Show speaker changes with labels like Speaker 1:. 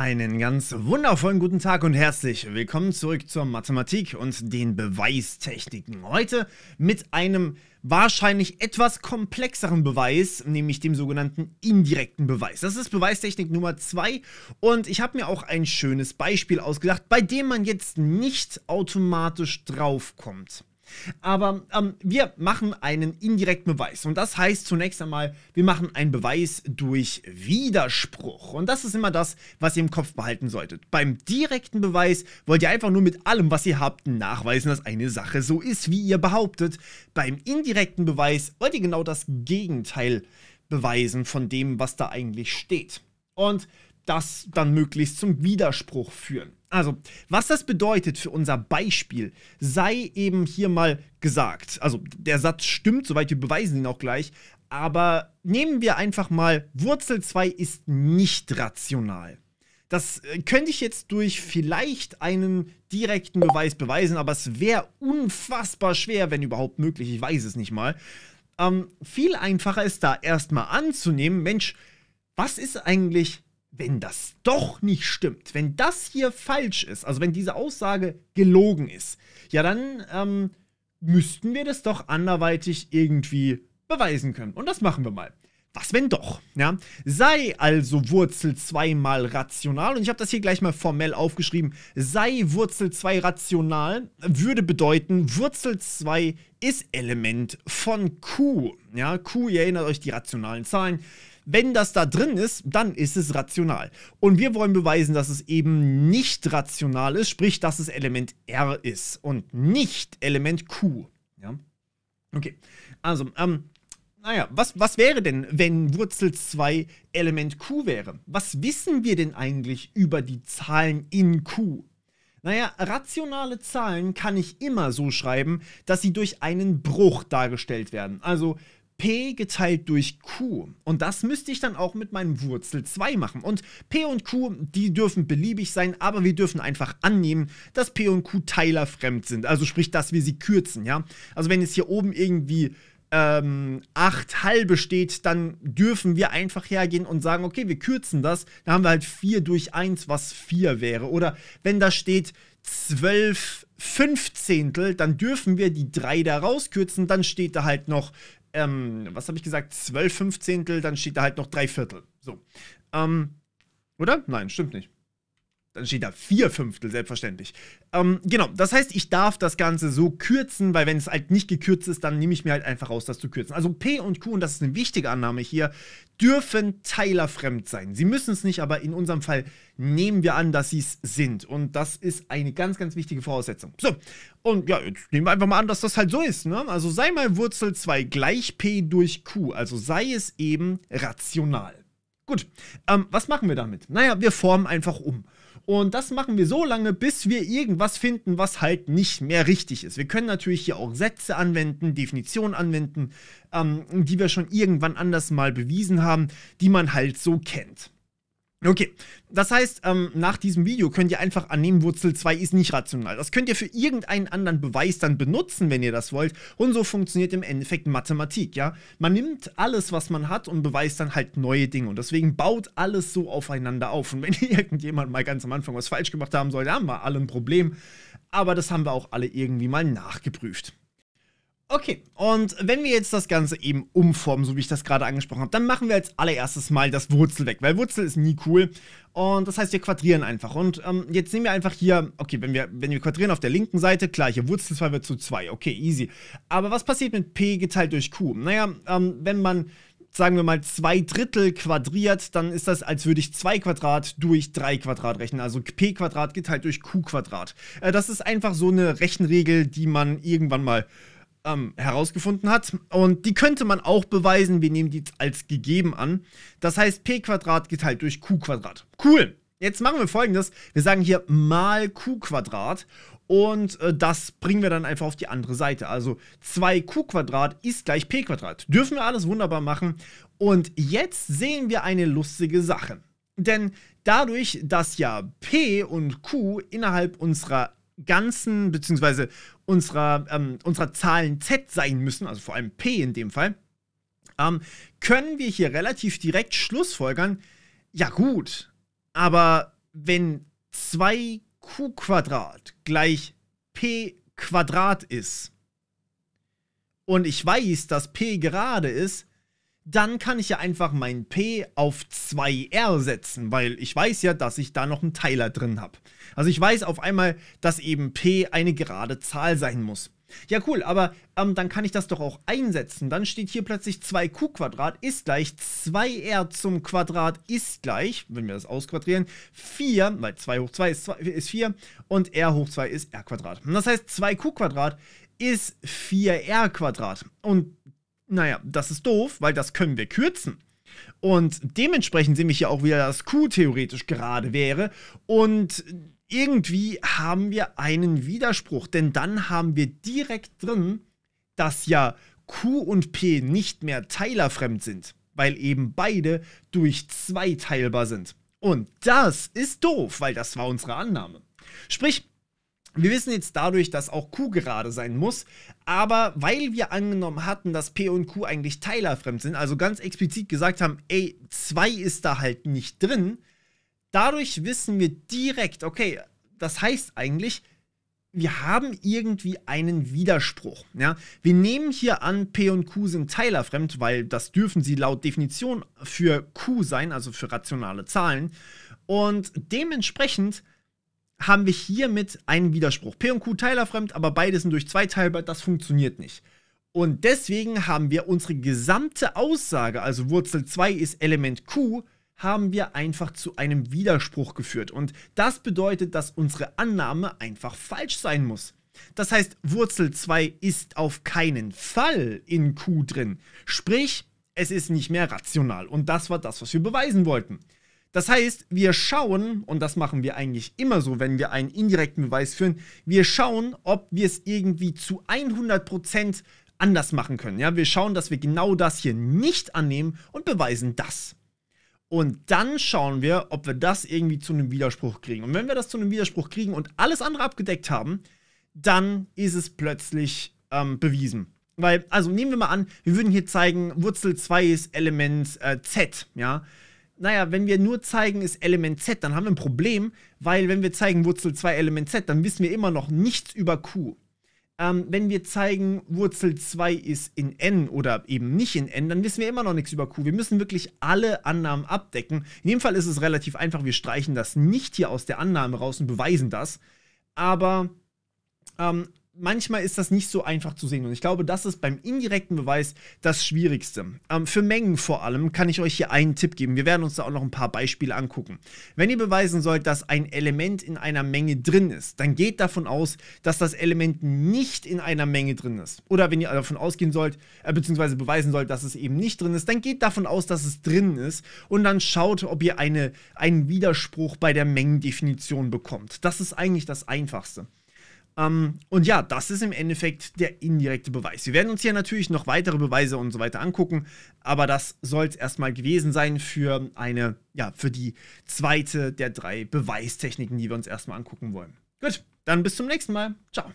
Speaker 1: Einen ganz wundervollen guten Tag und herzlich willkommen zurück zur Mathematik und den Beweistechniken. Heute mit einem wahrscheinlich etwas komplexeren Beweis, nämlich dem sogenannten indirekten Beweis. Das ist Beweistechnik Nummer 2 und ich habe mir auch ein schönes Beispiel ausgedacht, bei dem man jetzt nicht automatisch draufkommt. Aber ähm, wir machen einen indirekten Beweis. Und das heißt zunächst einmal, wir machen einen Beweis durch Widerspruch. Und das ist immer das, was ihr im Kopf behalten solltet. Beim direkten Beweis wollt ihr einfach nur mit allem, was ihr habt, nachweisen, dass eine Sache so ist, wie ihr behauptet. Beim indirekten Beweis wollt ihr genau das Gegenteil beweisen von dem, was da eigentlich steht. Und das dann möglichst zum Widerspruch führen. Also, was das bedeutet für unser Beispiel, sei eben hier mal gesagt. Also, der Satz stimmt, soweit wir beweisen ihn auch gleich. Aber nehmen wir einfach mal, Wurzel 2 ist nicht rational. Das äh, könnte ich jetzt durch vielleicht einen direkten Beweis beweisen, aber es wäre unfassbar schwer, wenn überhaupt möglich. Ich weiß es nicht mal. Ähm, viel einfacher ist da erstmal anzunehmen, Mensch, was ist eigentlich wenn das doch nicht stimmt, wenn das hier falsch ist, also wenn diese Aussage gelogen ist, ja, dann ähm, müssten wir das doch anderweitig irgendwie beweisen können. Und das machen wir mal. Was wenn doch? Ja? Sei also Wurzel 2 mal rational, und ich habe das hier gleich mal formell aufgeschrieben, sei Wurzel 2 rational würde bedeuten, Wurzel 2 ist Element von Q. Ja? Q, ihr erinnert euch, die rationalen Zahlen, wenn das da drin ist, dann ist es rational. Und wir wollen beweisen, dass es eben nicht rational ist, sprich, dass es Element R ist und nicht Element Q. Ja? Okay, also, ähm, naja, was, was wäre denn, wenn Wurzel 2 Element Q wäre? Was wissen wir denn eigentlich über die Zahlen in Q? Naja, rationale Zahlen kann ich immer so schreiben, dass sie durch einen Bruch dargestellt werden. Also P geteilt durch Q. Und das müsste ich dann auch mit meinem Wurzel 2 machen. Und P und Q, die dürfen beliebig sein, aber wir dürfen einfach annehmen, dass P und Q teilerfremd sind. Also sprich, dass wir sie kürzen, ja. Also wenn jetzt hier oben irgendwie ähm, 8 halbe steht, dann dürfen wir einfach hergehen und sagen, okay, wir kürzen das. Da haben wir halt 4 durch 1, was 4 wäre. Oder wenn da steht 12 Fünfzehntel, dann dürfen wir die 3 da rauskürzen, dann steht da halt noch ähm, was habe ich gesagt, zwölf Fünfzehntel, dann steht da halt noch drei Viertel. So. Ähm, oder? Nein, stimmt nicht. Dann steht da vier Fünftel, selbstverständlich. Ähm, genau, das heißt, ich darf das Ganze so kürzen, weil wenn es halt nicht gekürzt ist, dann nehme ich mir halt einfach raus, das zu kürzen. Also P und Q, und das ist eine wichtige Annahme hier, dürfen teilerfremd sein. Sie müssen es nicht, aber in unserem Fall nehmen wir an, dass sie es sind. Und das ist eine ganz, ganz wichtige Voraussetzung. So, und ja, jetzt nehmen wir einfach mal an, dass das halt so ist. Ne? Also sei mal Wurzel 2 gleich P durch Q. Also sei es eben rational. Gut, ähm, was machen wir damit? Naja, wir formen einfach um. Und das machen wir so lange, bis wir irgendwas finden, was halt nicht mehr richtig ist. Wir können natürlich hier auch Sätze anwenden, Definitionen anwenden, ähm, die wir schon irgendwann anders mal bewiesen haben, die man halt so kennt. Okay, das heißt, ähm, nach diesem Video könnt ihr einfach annehmen, Wurzel 2 ist nicht rational. Das könnt ihr für irgendeinen anderen Beweis dann benutzen, wenn ihr das wollt. Und so funktioniert im Endeffekt Mathematik, ja. Man nimmt alles, was man hat und beweist dann halt neue Dinge. Und deswegen baut alles so aufeinander auf. Und wenn irgendjemand mal ganz am Anfang was falsch gemacht haben soll, dann haben wir alle ein Problem. Aber das haben wir auch alle irgendwie mal nachgeprüft. Okay, und wenn wir jetzt das Ganze eben umformen, so wie ich das gerade angesprochen habe, dann machen wir als allererstes mal das Wurzel weg, weil Wurzel ist nie cool. Und das heißt, wir quadrieren einfach. Und ähm, jetzt nehmen wir einfach hier, okay, wenn wir, wenn wir quadrieren auf der linken Seite, klar, hier Wurzel 2 wird zu 2, okay, easy. Aber was passiert mit P geteilt durch Q? Naja, ähm, wenn man sagen wir mal, zwei Drittel quadriert, dann ist das, als würde ich 2 Quadrat durch 3 Quadrat rechnen. Also p Quadrat geteilt durch q Quadrat. Äh, das ist einfach so eine Rechenregel, die man irgendwann mal ähm, herausgefunden hat. Und die könnte man auch beweisen. Wir nehmen die als gegeben an. Das heißt p Quadrat geteilt halt durch q Quadrat. Cool. Jetzt machen wir folgendes. Wir sagen hier mal q Quadrat und äh, das bringen wir dann einfach auf die andere Seite. Also 2q Quadrat ist gleich p Quadrat. Dürfen wir alles wunderbar machen. Und jetzt sehen wir eine lustige Sache. Denn dadurch, dass ja p und q innerhalb unserer ganzen, beziehungsweise unserer, ähm, unserer Zahlen Z sein müssen, also vor allem P in dem Fall, ähm, können wir hier relativ direkt schlussfolgern, ja gut, aber wenn 2q Quadrat gleich p Quadrat ist und ich weiß, dass p gerade ist, dann kann ich ja einfach mein P auf 2R setzen, weil ich weiß ja, dass ich da noch einen Teiler drin habe. Also ich weiß auf einmal, dass eben P eine gerade Zahl sein muss. Ja cool, aber ähm, dann kann ich das doch auch einsetzen. Dann steht hier plötzlich 2q Quadrat ist gleich 2r zum Quadrat ist gleich, wenn wir das ausquadrieren, 4, weil 2 hoch 2 ist, 2 ist 4 und r hoch 2 ist r Quadrat. Und das heißt 2q Quadrat ist 4r Quadrat. Und naja, das ist doof, weil das können wir kürzen. Und dementsprechend sehe ich ja auch wieder, dass Q theoretisch gerade wäre. Und irgendwie haben wir einen Widerspruch, denn dann haben wir direkt drin, dass ja Q und P nicht mehr teilerfremd sind, weil eben beide durch 2 teilbar sind. Und das ist doof, weil das war unsere Annahme. Sprich, wir wissen jetzt dadurch, dass auch Q gerade sein muss, aber weil wir angenommen hatten, dass P und Q eigentlich teilerfremd sind, also ganz explizit gesagt haben, ey, 2 ist da halt nicht drin, dadurch wissen wir direkt, okay, das heißt eigentlich, wir haben irgendwie einen Widerspruch. Ja? Wir nehmen hier an, P und Q sind teilerfremd, weil das dürfen sie laut Definition für Q sein, also für rationale Zahlen. Und dementsprechend haben wir hiermit einen Widerspruch. P und Q teilerfremd, aber beide sind durch zwei teilbar, das funktioniert nicht. Und deswegen haben wir unsere gesamte Aussage, also Wurzel 2 ist Element Q, haben wir einfach zu einem Widerspruch geführt. Und das bedeutet, dass unsere Annahme einfach falsch sein muss. Das heißt, Wurzel 2 ist auf keinen Fall in Q drin. Sprich, es ist nicht mehr rational. Und das war das, was wir beweisen wollten. Das heißt, wir schauen, und das machen wir eigentlich immer so, wenn wir einen indirekten Beweis führen, wir schauen, ob wir es irgendwie zu 100% anders machen können. Ja, wir schauen, dass wir genau das hier nicht annehmen und beweisen das. Und dann schauen wir, ob wir das irgendwie zu einem Widerspruch kriegen. Und wenn wir das zu einem Widerspruch kriegen und alles andere abgedeckt haben, dann ist es plötzlich ähm, bewiesen. Weil, also nehmen wir mal an, wir würden hier zeigen, Wurzel 2 ist Element äh, Z, ja naja, wenn wir nur zeigen, ist Element Z, dann haben wir ein Problem, weil wenn wir zeigen Wurzel 2 Element Z, dann wissen wir immer noch nichts über Q. Ähm, wenn wir zeigen, Wurzel 2 ist in n oder eben nicht in n, dann wissen wir immer noch nichts über q. Wir müssen wirklich alle Annahmen abdecken. In dem Fall ist es relativ einfach. Wir streichen das nicht hier aus der Annahme raus und beweisen das. Aber ähm, manchmal ist das nicht so einfach zu sehen. Und ich glaube, das ist beim indirekten Beweis das Schwierigste. Ähm, für Mengen vor allem kann ich euch hier einen Tipp geben. Wir werden uns da auch noch ein paar Beispiele angucken. Wenn ihr beweisen sollt, dass ein Element in einer Menge drin ist, dann geht davon aus, dass das Element nicht in einer Menge drin ist. Oder wenn ihr davon ausgehen sollt, äh, beziehungsweise beweisen sollt, dass es eben nicht drin ist, dann geht davon aus, dass es drin ist und dann schaut, ob ihr eine, einen Widerspruch bei der Mengendefinition bekommt. Das ist eigentlich das Einfachste. Ähm, und ja, das ist im Endeffekt der indirekte Beweis. Wir werden uns hier natürlich noch weitere Beweise und so weiter angucken, aber das soll es erstmal gewesen sein für eine, ja, für die zweite der drei Beweistechniken, die wir uns erstmal angucken wollen. Gut, dann bis zum nächsten Mal. Ciao.